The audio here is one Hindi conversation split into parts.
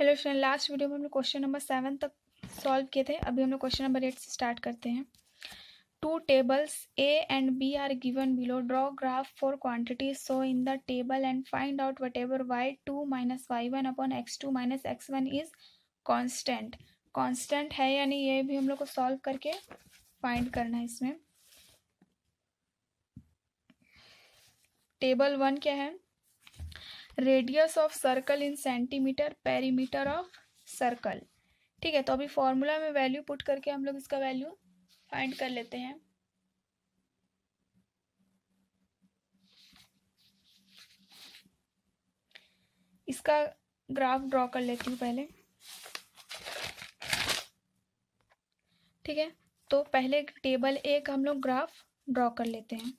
हेलो फ्रेंड लास्ट वीडियो में हमने क्वेश्चन नंबर सेवन तक सॉल्व किए थे अभी हम लोग क्वेश्चन नंबर एट से स्टार्ट करते हैं two tables A and B are given below draw graph for quantity so in the table and find out whatever y two minus y one upon x two minus x one is constant constant है यानी ये भी हम लोग को सॉल्व करके फाइंड करना है इसमें टेबल वन क्या है radius of circle in centimetre perimeter of circle ठीक है तो अभी फॉर्मूला में वैल्यू पुट करके हम लोग इसका वैल्यू फाइंड कर लेते हैं इसका ग्राफ ड्रॉ कर लेती हूँ पहले ठीक है तो पहले टेबल एक हम लोग ग्राफ ड्रॉ कर लेते हैं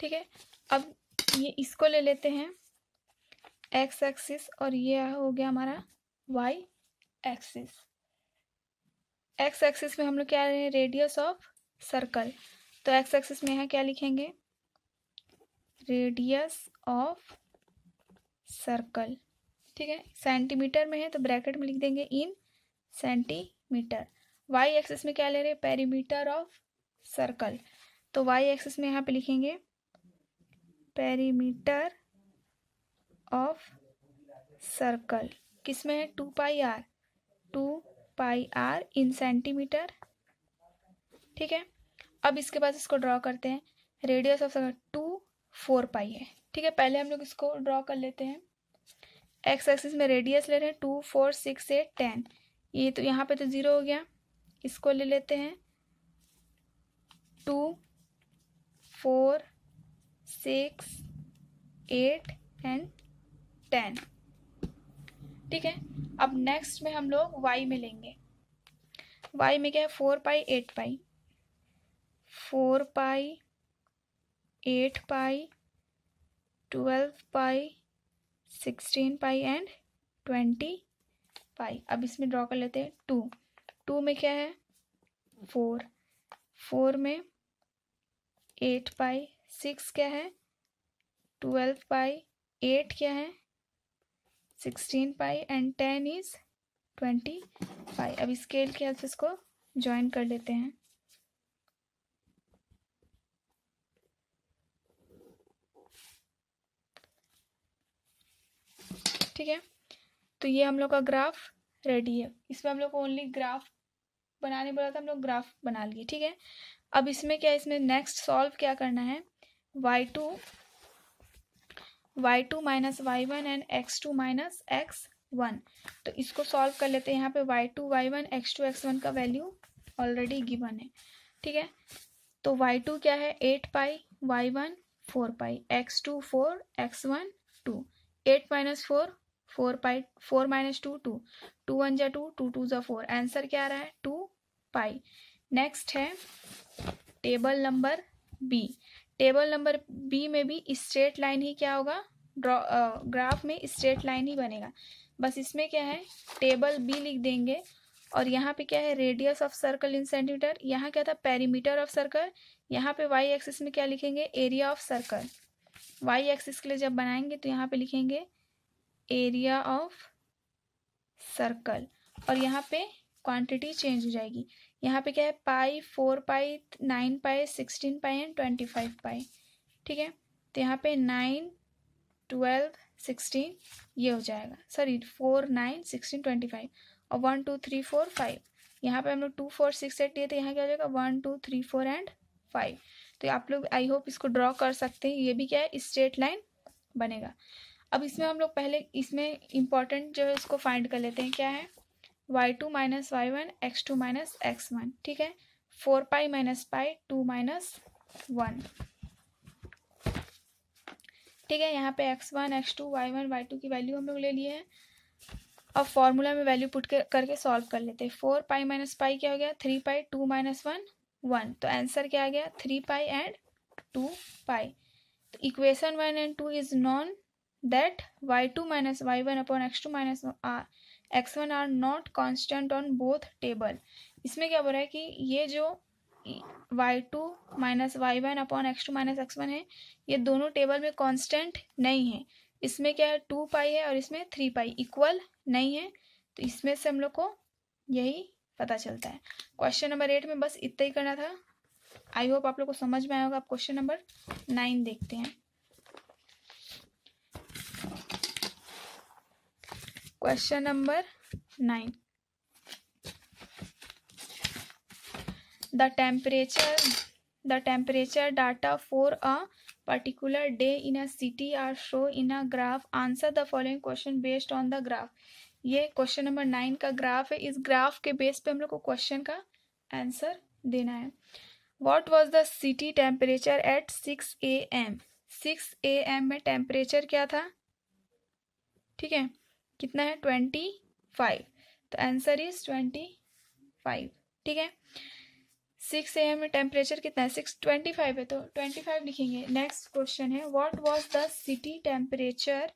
ठीक है अब ये इसको ले लेते हैं एक्स एक्सिस और ये हो गया हमारा वाई एक्सिस एक्स एक्सिस में हम लोग क्या रहे रेडियस ऑफ सर्कल तो एक्स एक्सिस में यहाँ क्या लिखेंगे रेडियस ऑफ सर्कल ठीक है सेंटीमीटर में है तो ब्रैकेट में लिख देंगे इन सेंटीमीटर वाई एक्सिस में क्या ले रहे हैं पेरीमीटर ऑफ सर्कल तो वाई एक्सिस में यहाँ पे लिखेंगे पेरीमीटर ऑफ सर्कल किसमें है two pi r two pi r in centimetre ठीक है अब इसके बाद इसको ड्रॉ करते हैं radius of circle two four pi है ठीक है पहले हम लोग इसको ड्रॉ कर लेते हैं एक्स एक्सिस में रेडियस ले रहे हैं two four six eight ten ये तो यहाँ पे तो ज़ीरो हो गया इसको ले लेते हैं two four six eight and ten ठीक है अब नेक्स्ट में हम लोग वाई में लेंगे वाई में क्या है four pi eight pi four pi eight pi twelve pi sixteen pi and twenty pi अब इसमें ड्रॉ कर लेते हैं टू टू में क्या है फोर फोर में एट पाई सिक्स क्या है ट्वेल्व पाई एट क्या है sixteen pi and ten is twenty pi अब स्केल की हेल्प इसको ज्वाइन कर लेते हैं ठीक है तो ये हम लोग का ग्राफ रेडी है इसमें हम लोग को ओनली ग्राफ बनाने बोला था हम लोग ग्राफ बना लिए ठीक है अब इसमें क्या इसमें नेक्स्ट सॉल्व क्या करना है y two y two minus y one and x two minus x one तो इसको सॉल्व कर लेते हैं यहाँ पे y two y one x two x one का वैल्यू ऑलरेडी गिवन है ठीक है तो वाई टू क्या है eight pi y one four pi x two four x one two eight minus four four pi four minus two two two one जा टू टू टू जा फोर आंसर क्या आ रहा है टू पाई नेक्स्ट है table number B table number B में भी स्ट्रेट लाइन ही क्या होगा ड्रॉ ग्राफ में स्ट्रेट लाइन ही बनेगा बस इसमें क्या है टेबल बी लिख देंगे और यहाँ पे क्या है radius of circle in centimetre यहाँ क्या था पेरीमीटर ऑफ सर्कल यहाँ पे वाई एक्सिस में क्या लिखेंगे area of circle y axis के लिए जब बनाएंगे तो यहाँ पे लिखेंगे एरिया ऑफ सर्कल और यहाँ पे क्वांटिटी चेंज हो जाएगी यहाँ पे क्या है pi four pi nine pi sixteen pi and twenty five pi ठीक है तो यहाँ पे नाइन ट्वेल्व सिक्सटीन ये हो जाएगा sorry four nine sixteen twenty five और one two three four five यहाँ पे हम लोग टू फोर सिक्स एट दिए थे तो यहाँ क्या हो जाएगा one two three four and five तो आप लोग आई होप इसको ड्रॉ कर सकते हैं ये भी क्या है स्ट्रेट लाइन बनेगा अब इसमें हम लोग पहले इसमें इम्पॉर्टेंट जो है उसको फाइंड कर लेते हैं क्या है y two minus y one x two minus x one ठीक है four pi minus pi two minus one ठीक है यहाँ पे x one x two y one y two की वैल्यू हम लोग ले लिए हैं अब फॉर्मूला में वैल्यू पुट कर, करके सॉल्व कर लेते हैं फोर पाई माइनस पाई क्या हो गया three pi two minus one one तो आंसर क्या आ गया three pi and two pi तो equation one and two is known that y two minus y one upon x two minus x one are not constant on both table इसमें क्या बोल रहा है कि ये जो y two minus y one upon x two minus x one है ये दोनों टेबल में कॉन्स्टेंट नहीं है इसमें क्या है टू पाई है और इसमें थ्री पाई इक्वल नहीं है तो इसमें से हम लोग को यही पता चलता है क्वेश्चन नंबर एट में बस इतना ही करना था आई होप आप लोग को समझ में आया होगा आप क्वेश्चन नंबर नाइन देखते हैं question number nine the temperature the temperature data for a particular day in a city are show in a graph answer the following question based on the graph ये क्वेश्चन नंबर नाइन का ग्राफ है इस ग्राफ के बेस पे हम लोग को क्वेश्चन का आंसर देना है what was the city temperature at six a m six a m में टेम्परेचर क्या था ठीक है कितना है ट्वेंटी फाइव तो आंसर इज ट्वेंटी फाइव ठीक है सिक्स ए एम टेम्परेचर कितना है सिक्स ट्वेंटी फाइव है तो ट्वेंटी फाइव लिखेंगे नेक्स्ट क्वेश्चन है what was the city temperature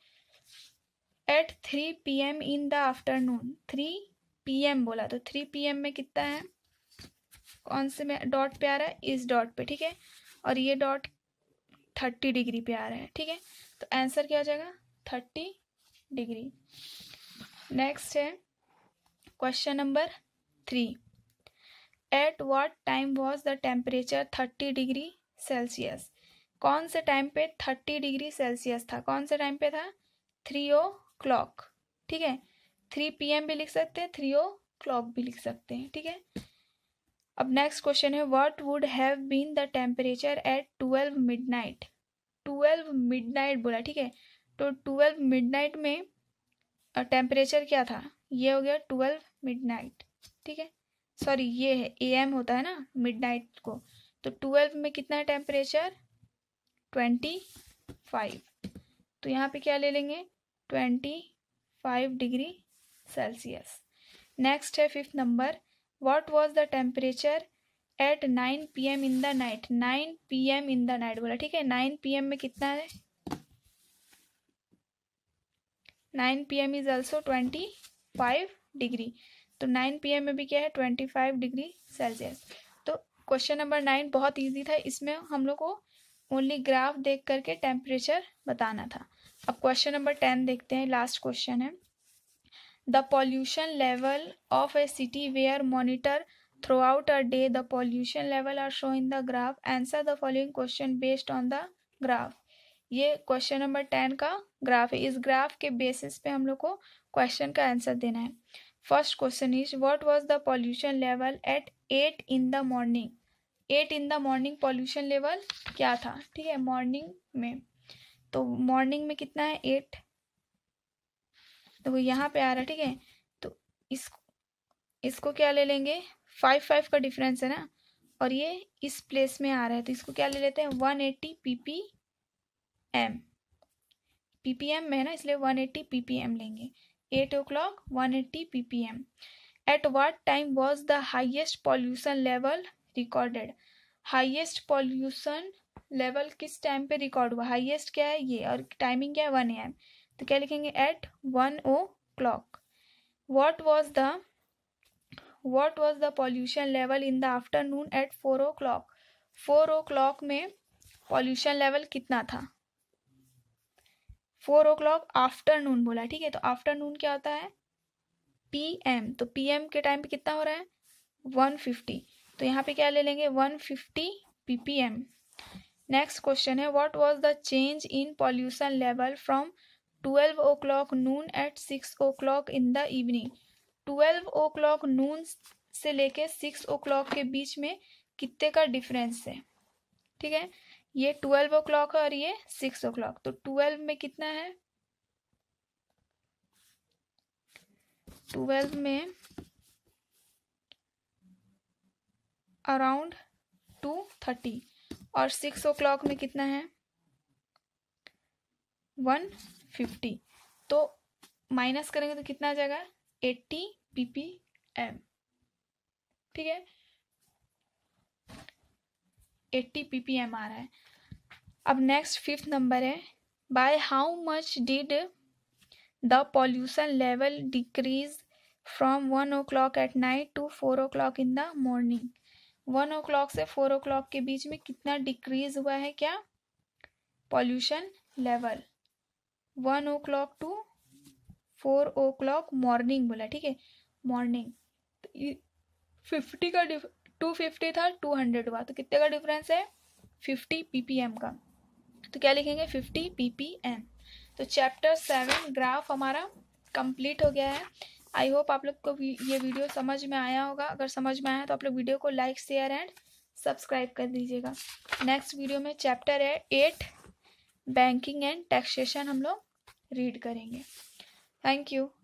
at three p m in the afternoon three p m बोला तो थ्री पी एम में कितना है कौन से में डॉट पे आ रहा है इस डॉट पे ठीक है और ये डॉट थर्टी डिग्री पे आ रहा है ठीक है तो आंसर क्या हो जाएगा थर्टी डिग्री नेक्स्ट है question number three at what time was the temperature thirty degree Celsius कौन से टाइम पे थर्टी डिग्री सेल्सियस था कौन से टाइम पे था थ्री ओ क्लॉक ठीक है थ्री पी एम भी लिख सकते हैं थ्री ओ क्लॉक भी लिख सकते हैं ठीक है अब नेक्स्ट क्वेश्चन है what would have been the temperature at twelve midnight twelve mid बोला ठीक है तो ट्वेल्व मिडनाइट में टेम्परेचर क्या था ये हो गया ट्वेल्व मिडनाइट ठीक है सॉरी ये है ए एम होता है ना मिडनाइट को तो ट्वेल्व में कितना है टेम्परेचर ट्वेंटी फाइव तो यहाँ पे क्या ले लेंगे twenty five degree Celsius next है fifth number what was the temperature at nine p m in the night nine p m in the night बोला ठीक है नाइन पी एम में कितना है nine p m is also twenty five degree तो नाइन पी एम में भी क्या है ट्वेंटी फाइव डिग्री सेल्सियस तो क्वेश्चन नंबर नाइन बहुत ईजी था इसमें हम लोग को ओनली ग्राफ देख करके टेम्परेचर बताना था अब क्वेश्चन नंबर टेन देखते हैं लास्ट क्वेश्चन है the pollution level of a city were monitor throughout a day the pollution level are show in the graph answer the following question based on the graph ये क्वेश्चन नंबर टेन का ग्राफ है इस ग्राफ के बेसिस पे हम लोग को क्वेश्चन का आंसर देना है first question is what was the pollution level at eight in the morning eight in the morning pollution level क्या था ठीक है मॉर्निंग में तो मॉर्निंग में कितना है एट तो वो यहाँ पे आ रहा है ठीक है तो इस इसको क्या ले लेंगे फाइव फाइव का डिफरेंस है ना और ये इस प्लेस में आ रहा है तो इसको क्या ले लेते हैं one eighty p p m p p m में है ना इसलिए one eighty p p m लेंगे eight o'clock one eighty p p m at what time was the highest pollution level recorded highest pollution level किस टाइम पे रिकॉर्ड हुआ हाइएस्ट क्या है ये और टाइमिंग क्या है वन ए एम तो क्या लिखेंगे at one o'clock what was the what was the pollution level in the afternoon at four o'clock four o'clock में पॉल्यूशन लेवल कितना था फोर ओ क्लॉक आफ्टरनून बोला ठीक है तो आफ्टरनून क्या होता है पी एम तो पी एम के टाइम पे कितना हो रहा है वन फिफ्टी तो यहाँ पे क्या ले लेंगे one fifty p p m next question है what was the change in pollution level from twelve o'clock noon at six o'clock in the evening twelve o'clock noon से लेके सिक्स ओ क्लॉक के बीच में कितने का डिफरेंस है ठीक है ये ट्वेल्व ओ क्लॉक है और ये सिक्स ओ क्लॉक तो ट्वेल्व में कितना है ट्वेल्व में अराउंड टू थर्टी और सिक्स ओ क्लॉक में कितना है वन फिफ्टी तो माइनस करेंगे तो कितना आ जाएगा एट्टी पी पी एम ठीक है एट्टी पी पी एम आ रहा है अब नेक्स्ट फिफ्थ नंबर है by how much did the pollution level decrease from one o'clock at night to four o'clock in the morning one o'clock से फोर ओ क्लॉक के बीच में कितना डिक्रीज हुआ है क्या pollution level one o'clock to four o'clock morning बोला ठीक है मॉर्निंग फिफ्टी तो का टू फिफ्टी था टू हंड्रेड हुआ तो कितने का डिफरेंस है फिफ्टी एम का तो क्या लिखेंगे फिफ्टी एम तो चैप्टर सेवन ग्राफ हमारा कंप्लीट हो गया है आई होप आप लोग को ये वीडियो समझ में आया होगा अगर समझ में आया तो आप लोग वीडियो को लाइक शेयर एंड सब्सक्राइब कर दीजिएगा नेक्स्ट वीडियो में चैप्टर है एट बैंकिंग एंड टैक्सेशन हम लोग रीड करेंगे थैंक यू